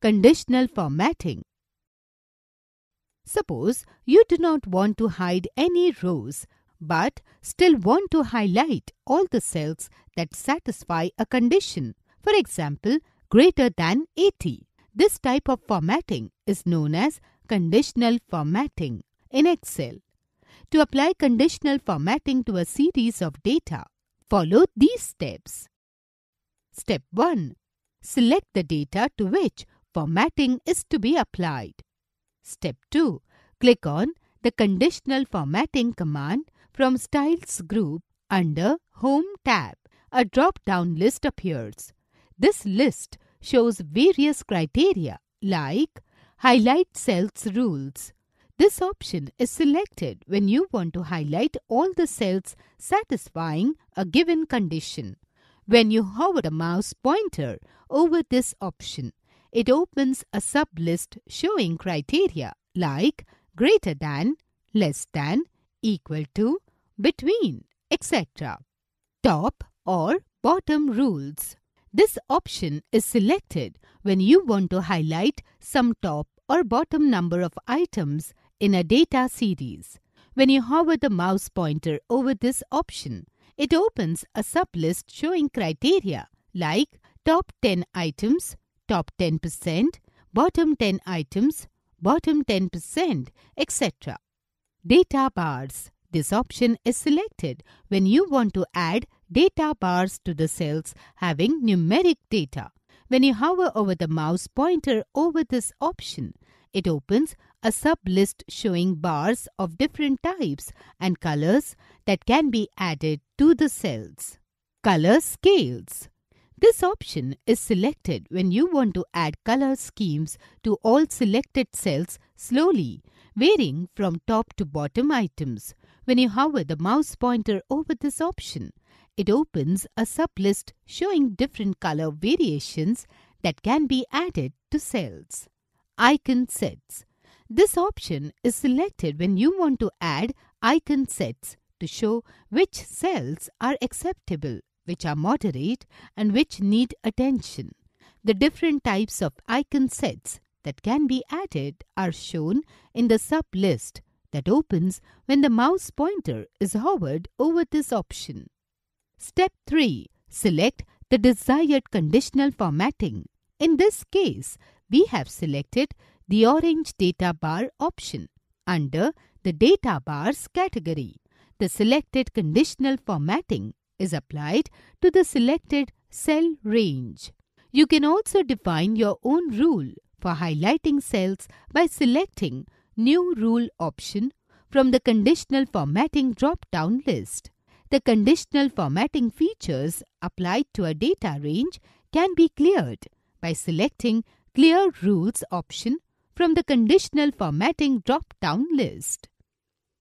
conditional formatting. Suppose you do not want to hide any rows but still want to highlight all the cells that satisfy a condition. For example, greater than 80. This type of formatting is known as conditional formatting in Excel. To apply conditional formatting to a series of data, follow these steps. Step 1. Select the data to which formatting is to be applied. Step 2. Click on the Conditional Formatting command from Styles group under Home tab. A drop-down list appears. This list shows various criteria like Highlight Cells Rules. This option is selected when you want to highlight all the cells satisfying a given condition. When you hover the mouse pointer over this option, it opens a sublist showing criteria like greater than, less than, equal to, between, etc. Top or bottom rules. This option is selected when you want to highlight some top or bottom number of items in a data series. When you hover the mouse pointer over this option, it opens a sublist showing criteria like top 10 items top 10%, bottom 10 items, bottom 10%, etc. Data bars. This option is selected when you want to add data bars to the cells having numeric data. When you hover over the mouse pointer over this option, it opens a sublist showing bars of different types and colors that can be added to the cells. Color scales. This option is selected when you want to add color schemes to all selected cells slowly, varying from top to bottom items. When you hover the mouse pointer over this option, it opens a sublist showing different color variations that can be added to cells. Icon sets. This option is selected when you want to add icon sets to show which cells are acceptable which are moderate and which need attention. The different types of icon sets that can be added are shown in the sub list that opens when the mouse pointer is hovered over this option. Step 3. Select the desired conditional formatting. In this case, we have selected the orange data bar option under the data bars category. The selected conditional formatting is applied to the selected cell range. You can also define your own rule for highlighting cells by selecting New Rule option from the Conditional Formatting drop-down list. The conditional formatting features applied to a data range can be cleared by selecting Clear Rules option from the Conditional Formatting drop-down list.